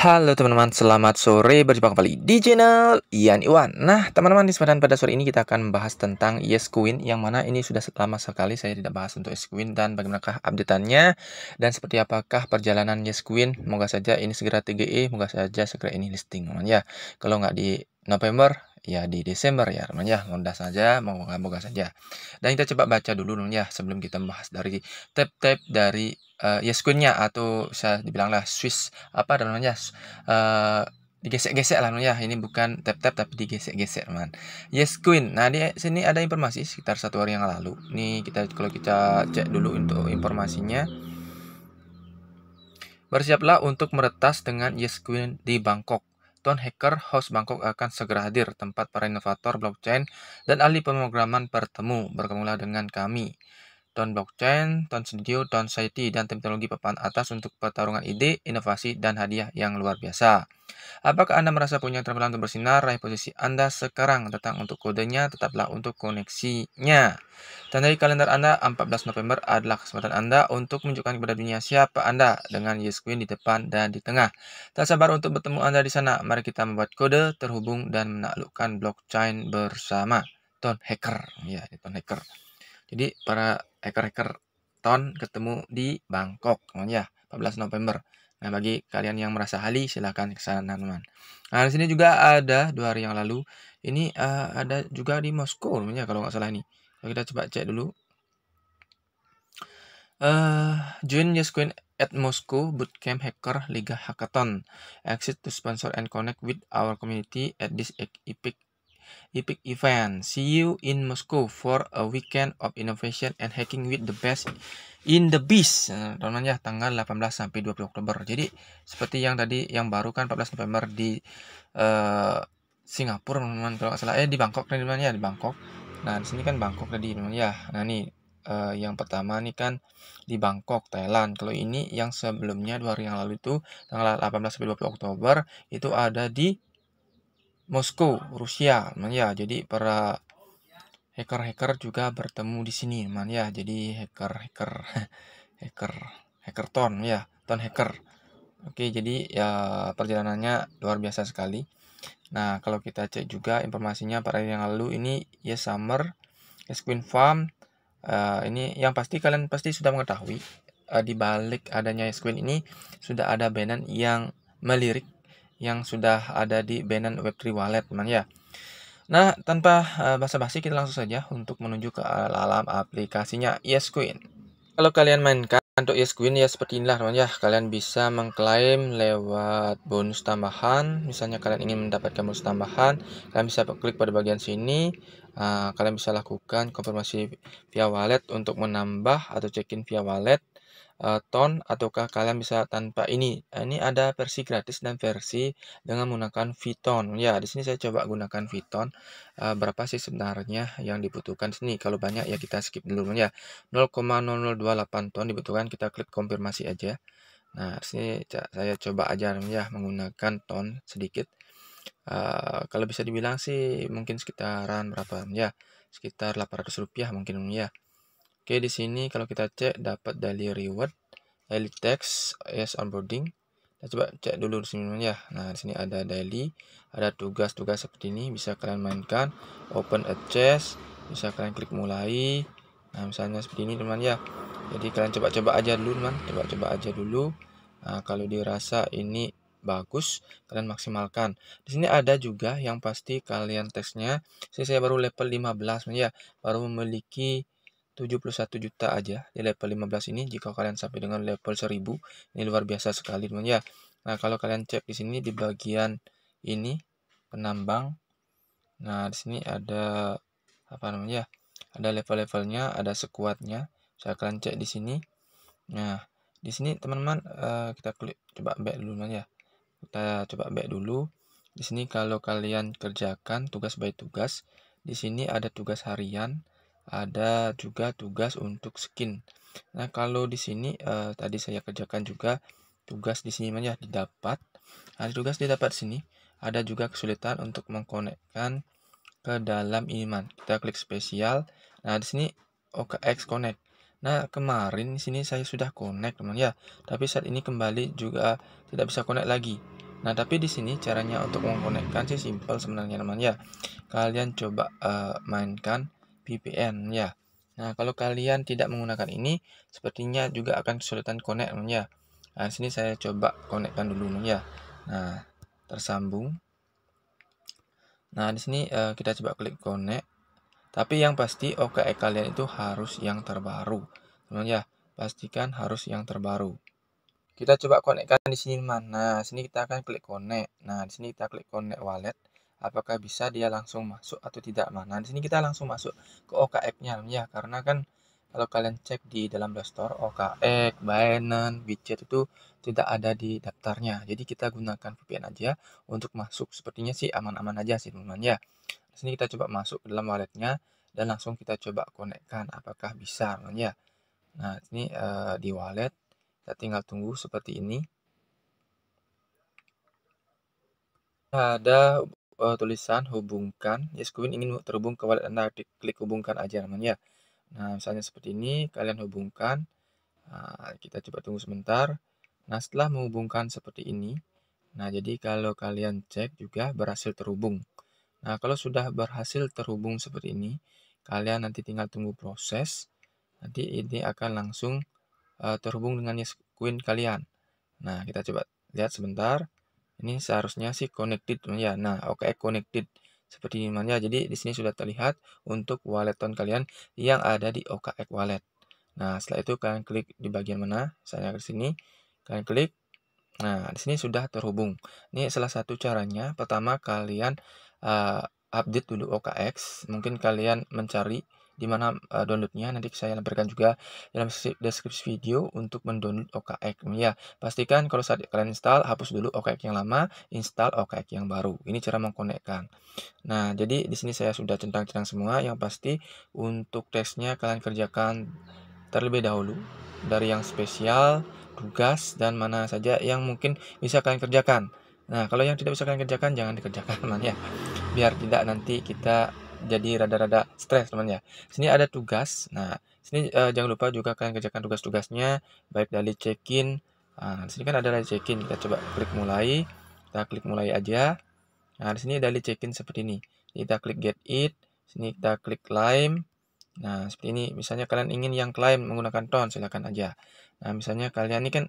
Halo teman-teman, selamat sore. Berjumpa kembali di channel Ian Iwan. Nah, teman-teman, di kesempatan pada sore ini kita akan membahas tentang Yes Queen yang mana ini sudah lama sekali saya tidak bahas untuk Yes Queen dan bagaimanakah updateannya dan seperti apakah perjalanan Yes Queen. Moga saja ini segera TGE, moga saja segera ini listing, teman ya. Kalau nggak di November ya di Desember ya teman ya mudah saja moga-moga saja dan kita coba baca dulu teman ya sebelum kita membahas dari tab-tab dari uh, eh, yes ya, nya atau saya dibilanglah Swiss apa teman ya uh, digesek-gesek lah ya ini bukan tap-tap tapi digesek-gesek teman yes ya, queen nah di sini ada informasi sekitar satu hari yang lalu nih kita kalau kita cek dulu untuk informasinya bersiaplah untuk meretas dengan yes ya queen di Bangkok Tuan Hacker House Bangkok akan segera hadir tempat para inovator blockchain dan ahli pemrograman bertemu, Bergabunglah dengan kami ton Blockchain, Tone Studio, Tone Society, dan tim teknologi papan atas untuk pertarungan ide, inovasi, dan hadiah yang luar biasa. Apakah Anda merasa punya terbelah untuk bersinar? Raih posisi Anda sekarang tentang untuk kodenya, tetaplah untuk koneksinya. Tandai kalender Anda, 14 November adalah kesempatan Anda untuk menunjukkan kepada dunia siapa Anda dengan Yes Queen di depan dan di tengah. Tak sabar untuk bertemu Anda di sana. Mari kita membuat kode, terhubung, dan menaklukkan blockchain bersama. Tone Hacker. Ya, ton Hacker. Jadi para Hacker ekor Ton ketemu di Bangkok ya 14 November. Nah, bagi kalian yang merasa hali silahkan ke sana teman. Nah, di sini juga ada dua hari yang lalu ini uh, ada juga di Moskow ya, kalau nggak salah ini. Kita coba cek dulu. Uh, eh, join Queen at Moscow Bootcamp Hacker Liga Hackathon. Exit to sponsor and connect with our community at this epic epic event. See you in Moscow for a weekend of innovation and hacking with the best in the beast. Eh, teman teman ya tanggal 18 sampai 20 Oktober. Jadi seperti yang tadi yang baru kan 14 November di uh, Singapura teman-teman kalau nggak salah eh di Bangkok nih teman ya di Bangkok. Nah, di sini kan Bangkok tadi teman ya. Nah, nih uh, yang pertama nih kan di Bangkok, Thailand. Kalau ini yang sebelumnya dua hari yang lalu itu tanggal 18 sampai 20 Oktober itu ada di Moskow, Rusia, man ya. Jadi para hacker-hacker juga bertemu di sini, man ya. Jadi hacker-hacker hacker hacker ton ya, ton hacker. Oke, jadi ya perjalanannya luar biasa sekali. Nah, kalau kita cek juga informasinya para yang lalu ini ya yes, Summer, yes, Queen Farm. Uh, ini yang pasti kalian pasti sudah mengetahui uh, di balik adanya yes, Queen ini sudah ada Benan yang melirik yang sudah ada di Binance Web3 Wallet teman ya. Nah, tanpa uh, basa-basi kita langsung saja untuk menuju ke alam aplikasinya Yes Queen. Kalau kalian mainkan untuk Yes Queen ya seperti inilah teman ya. Kalian bisa mengklaim lewat bonus tambahan. Misalnya kalian ingin mendapatkan bonus tambahan, kalian bisa klik pada bagian sini. Uh, kalian bisa lakukan konfirmasi via wallet untuk menambah atau check-in via wallet Eh, ton ataukah kalian bisa tanpa ini. Nah, ini ada versi gratis dan versi dengan menggunakan Viton. Ya, di sini saya coba gunakan Viton. Eh, berapa sih sebenarnya yang dibutuhkan sini? Kalau banyak ya kita skip dulu ya. 0,0028 ton dibutuhkan kita klik konfirmasi aja. Nah, sini saya coba aja ya menggunakan ton sedikit. Eh, kalau bisa dibilang sih mungkin sekitaran berapa ya? Sekitar 800 rupiah mungkin ya. Oke, di sini kalau kita cek dapat daily reward daily text yes onboarding. Kita nah, coba cek dulu di sini ya. Nah, di sini ada daily, ada tugas-tugas seperti ini bisa kalian mainkan, open a chest, bisa kalian klik mulai. Nah, misalnya seperti ini teman ya. Jadi kalian coba-coba aja dulu teman, coba-coba aja dulu. Nah, kalau dirasa ini bagus kalian maksimalkan di sini ada juga yang pasti kalian tesnya saya baru level 15 ya baru memiliki 71 juta aja di level 15 ini jika kalian sampai dengan level 1000 ini luar biasa sekali teman ya nah kalau kalian cek di sini di bagian ini penambang nah di sini ada apa namanya ya, ada level-levelnya ada sekuatnya saya kalian cek di sini nah di sini teman-teman uh, kita klik coba back dulu teman ya kita coba back dulu di sini kalau kalian kerjakan tugas by tugas di sini ada tugas harian ada juga tugas untuk skin. Nah, kalau di sini uh, tadi saya kerjakan juga tugas di sini ya didapat. Ada nah, tugas didapat sini. Ada juga kesulitan untuk mengkonekkan ke dalam iman. Kita klik spesial. Nah, di sini OKX connect. Nah, kemarin di sini saya sudah connect, teman ya. Tapi saat ini kembali juga tidak bisa connect lagi. Nah, tapi di sini caranya untuk mengkonekkan sih simpel sebenarnya, teman ya. Kalian coba uh, mainkan VPN ya. Nah, kalau kalian tidak menggunakan ini, sepertinya juga akan kesulitan connect ya. Nah, sini saya coba konekkan dulu ya. Nah, tersambung. Nah, di sini uh, kita coba klik connect. Tapi yang pasti OKE kalian itu harus yang terbaru. Teman ya, pastikan harus yang terbaru. Kita coba konekkan di sini mana? Nah, sini kita akan klik connect. Nah, di sini kita klik connect wallet apakah bisa dia langsung masuk atau tidak. Nah, nah di sini kita langsung masuk ke OKX-nya ya, karena kan kalau kalian cek di dalam Store OKX, Binance, Widget itu tidak ada di daftarnya. Jadi kita gunakan VPN aja untuk masuk. Sepertinya sih aman-aman aja sih teman-teman ya. Di sini kita coba masuk ke dalam walletnya dan langsung kita coba konekkan apakah bisa teman-teman ya. Nah, ini uh, eh, di wallet kita tinggal tunggu seperti ini. Ada uh, tulisan hubungkan, yes Queen ingin terhubung ke wallet Anda, klik, klik hubungkan aja namanya. Nah, misalnya seperti ini, kalian hubungkan. Nah, kita coba tunggu sebentar. Nah, setelah menghubungkan seperti ini, nah jadi kalau kalian cek juga berhasil terhubung. Nah, kalau sudah berhasil terhubung seperti ini, kalian nanti tinggal tunggu proses. Nanti ini akan langsung uh, terhubung dengan yes Queen kalian. Nah, kita coba lihat sebentar ini seharusnya sih connected ya nah oke okay, connected seperti ini ya jadi di sini sudah terlihat untuk wallet on kalian yang ada di OKX wallet nah setelah itu kalian klik di bagian mana saya ke sini kalian klik nah di sini sudah terhubung ini salah satu caranya pertama kalian uh, update dulu OKX mungkin kalian mencari mana uh, downloadnya nanti saya lampirkan juga dalam deskripsi video untuk mendownload OKX ya pastikan kalau saat kalian install hapus dulu OKX yang lama install OKX yang baru ini cara mengkonekkan nah jadi di sini saya sudah centang-centang semua yang pasti untuk tesnya kalian kerjakan terlebih dahulu dari yang spesial tugas dan mana saja yang mungkin bisa kalian kerjakan nah kalau yang tidak bisa kalian kerjakan jangan dikerjakan ya biar tidak nanti kita jadi rada-rada stres teman ya. Sini ada tugas. Nah, sini uh, jangan lupa juga kalian kerjakan tugas-tugasnya baik dari check-in. Nah, sini kan ada dari check-in. Kita coba klik mulai. Kita klik mulai aja. Nah, di sini dari check-in seperti ini. Kita klik get it. Sini kita klik climb. Nah, seperti ini. Misalnya kalian ingin yang climb menggunakan ton, silakan aja. Nah, misalnya kalian ini kan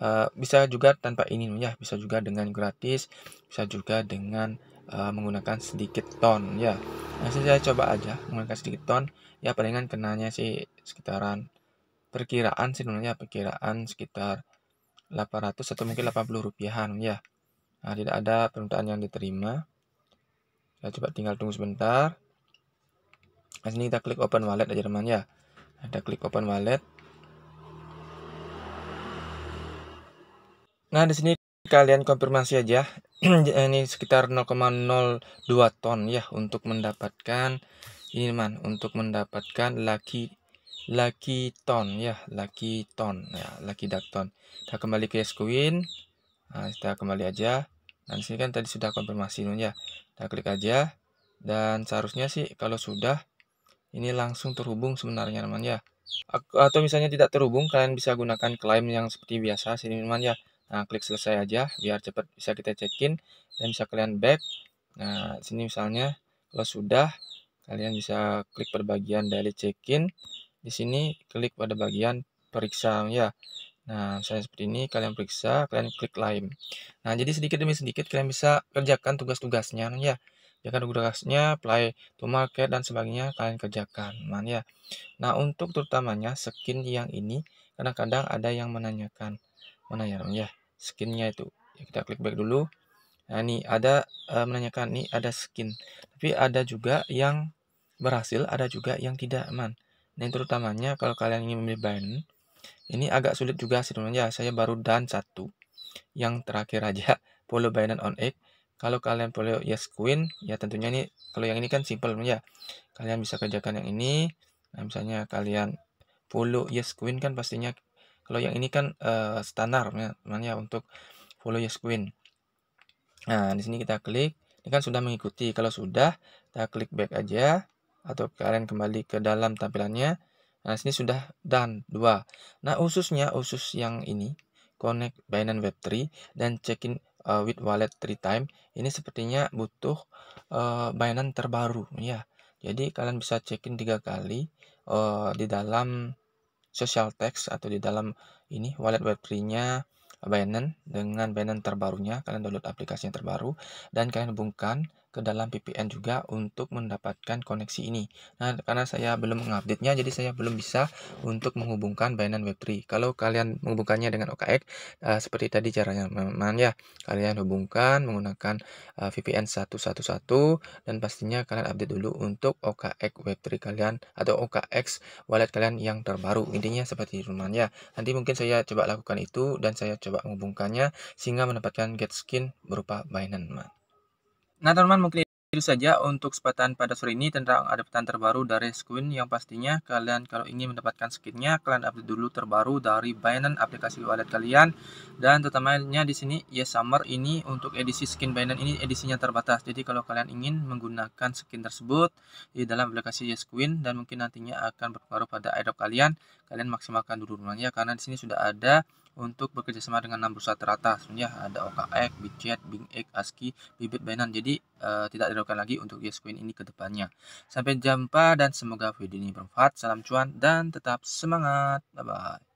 uh, bisa juga tanpa ini ya, bisa juga dengan gratis, bisa juga dengan Eh, menggunakan sedikit ton ya nah, saya coba aja menggunakan sedikit ton ya palingan kenanya sih sekitaran perkiraan sebenarnya perkiraan sekitar 800 atau mungkin 80 rupiahan ya nah, tidak ada permintaan yang diterima kita coba tinggal tunggu sebentar nah, sini kita klik open wallet aja teman ya ada klik open wallet nah di sini kalian konfirmasi aja ini sekitar 0,02 ton ya untuk mendapatkan ini man untuk mendapatkan lagi lagi ton ya lagi ton ya lagi dark ton kita kembali ke queen nah, kita kembali aja dan sini kan tadi sudah konfirmasi ya kita klik aja dan seharusnya sih kalau sudah ini langsung terhubung sebenarnya teman ya atau misalnya tidak terhubung kalian bisa gunakan klaim yang seperti biasa sini teman ya Nah, klik selesai aja biar cepat bisa kita check-in dan bisa kalian back. Nah, sini misalnya kalau sudah kalian bisa klik pada bagian daily check-in. Di sini klik pada bagian periksa ya. Nah, misalnya seperti ini kalian periksa, kalian klik lain. Nah, jadi sedikit demi sedikit kalian bisa kerjakan tugas-tugasnya ya. Kerjakan tugasnya, play to market dan sebagainya kalian kerjakan. Nah, ya. Nah, untuk terutamanya skin yang ini kadang-kadang ada yang menanyakan menanyakan ya skinnya itu ya, kita klik back dulu nah ini ada e, menanyakan nih ada skin tapi ada juga yang berhasil ada juga yang tidak aman ini nah, terutamanya kalau kalian ingin membeli band ini agak sulit juga sebenarnya saya baru dan satu yang terakhir aja polo Binance on X kalau kalian polo yes queen ya tentunya ini kalau yang ini kan simple ya kalian bisa kerjakan yang ini nah misalnya kalian polo yes queen kan pastinya kalau yang ini kan uh, standar ya untuk follow your screen. Nah, di sini kita klik. Ini kan sudah mengikuti. Kalau sudah, kita klik back aja atau kalian kembali ke dalam tampilannya. Nah, sini sudah done dua. Nah, khususnya usus yang ini connect Binance Web3 dan check-in uh, eh, with wallet 3 time ini sepertinya butuh uh, Binance terbaru ya. Jadi kalian bisa check-in tiga kali uh, di dalam social text atau di dalam ini wallet web3-nya Binance dengan Binance terbarunya kalian download aplikasinya terbaru dan kalian hubungkan ke dalam VPN juga untuk mendapatkan koneksi ini. Nah, karena saya belum mengupdate-nya, jadi saya belum bisa untuk menghubungkan Binance Web3. Kalau kalian menghubungkannya dengan OKX, uh, eh, seperti tadi caranya teman-teman ya, kalian hubungkan menggunakan uh, VPN 111 dan pastinya kalian update dulu untuk OKX Web3 kalian atau OKX wallet kalian yang terbaru. Intinya seperti itu, ya. Nanti mungkin saya coba lakukan itu dan saya coba menghubungkannya sehingga mendapatkan get skin berupa Binance, man. Nah teman-teman mungkin itu saja untuk kesempatan pada sore ini tentang adaptan terbaru dari Squin yang pastinya kalian kalau ingin mendapatkan skinnya kalian update dulu terbaru dari Binance aplikasi wallet kalian dan terutamanya di sini yes, Summer ini untuk edisi skin Binance ini edisinya terbatas jadi kalau kalian ingin menggunakan skin tersebut di dalam aplikasi Yes Queen dan mungkin nantinya akan berpengaruh pada airdrop kalian kalian maksimalkan dulu rumahnya karena di sini sudah ada untuk bekerja sama dengan enam perusahaan teratas ya ada OKX, Bing BingX, Aski, bibit Binance. Jadi uh, tidak diragukan lagi untuk queen ini ke depannya. Sampai jumpa dan semoga video ini bermanfaat. Salam cuan dan tetap semangat. Bye bye.